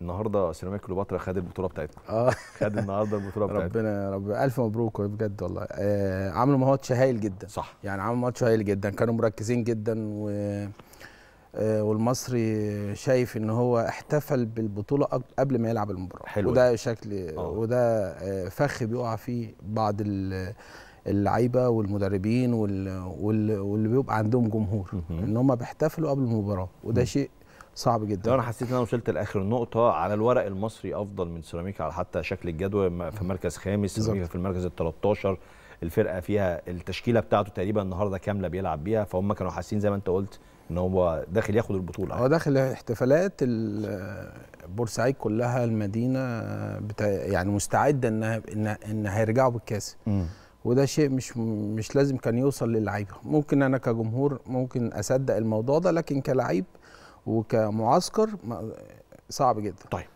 النهارده سيراميكا كليوباترا خد البطوله بتاعتكم اه خد النهارده البطوله بتاعتكم ربنا يا رب الف مبروك بجد والله آه عملوا ماتش هايل جدا صح يعني عملوا ماتش هايل جدا كانوا مركزين جدا و آه والمصري شايف ان هو احتفل بالبطوله قبل ما يلعب المباراه حلو وده شكل آه. وده آه، فخ بيقع فيه بعض اللعيبه والمدربين واللي بيبقى عندهم جمهور ان هم بيحتفلوا قبل المباراه وده شيء صعب جدا لو انا حسيت ان انا وصلت لاخر نقطه على الورق المصري افضل من سيراميكا على حتى شكل الجدول في مركز خامس سيراميكا في المركز ال 13 الفرقه فيها التشكيله بتاعته تقريبا النهارده كامله بيلعب بيها فهم كانوا حاسين زي ما انت قلت ان هو داخل ياخد البطوله يعني. هو داخل احتفالات بورسعيد كلها المدينه بتا يعني مستعده انها ان ان هيرجعوا بالكاس وده شيء مش مش لازم كان يوصل للعيبه ممكن انا كجمهور ممكن اصدق الموضوع ده لكن كلعيب وكمعسكر صعب جدا طيب